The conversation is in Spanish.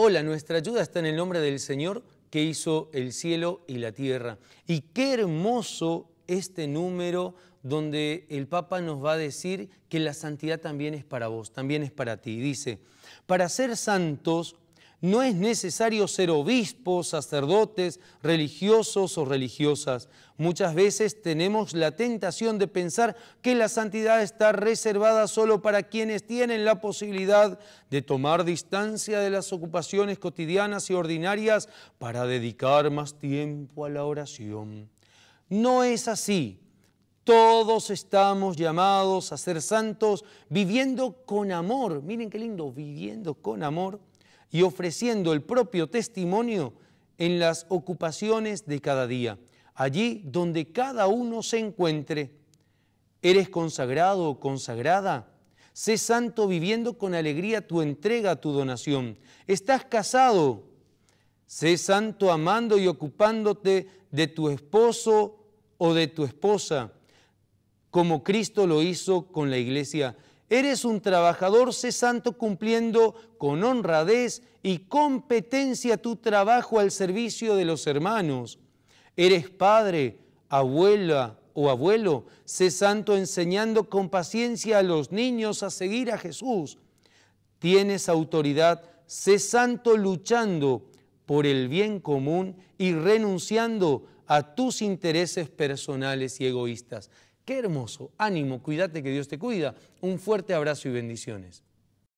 Hola, nuestra ayuda está en el nombre del Señor que hizo el cielo y la tierra. Y qué hermoso este número donde el Papa nos va a decir que la santidad también es para vos, también es para ti. Dice, para ser santos no es necesario ser obispos, sacerdotes, religiosos o religiosas. Muchas veces tenemos la tentación de pensar que la santidad está reservada solo para quienes tienen la posibilidad de tomar distancia de las ocupaciones cotidianas y ordinarias para dedicar más tiempo a la oración. No es así. Todos estamos llamados a ser santos viviendo con amor. Miren qué lindo, viviendo con amor y ofreciendo el propio testimonio en las ocupaciones de cada día, allí donde cada uno se encuentre. ¿Eres consagrado o consagrada? Sé santo viviendo con alegría tu entrega, tu donación. ¿Estás casado? Sé santo amando y ocupándote de tu esposo o de tu esposa, como Cristo lo hizo con la iglesia Eres un trabajador, sé santo cumpliendo con honradez y competencia tu trabajo al servicio de los hermanos. Eres padre, abuela o abuelo, sé santo enseñando con paciencia a los niños a seguir a Jesús. Tienes autoridad, sé santo luchando por el bien común y renunciando a tus intereses personales y egoístas. Qué hermoso. Ánimo, cuídate que Dios te cuida. Un fuerte abrazo y bendiciones.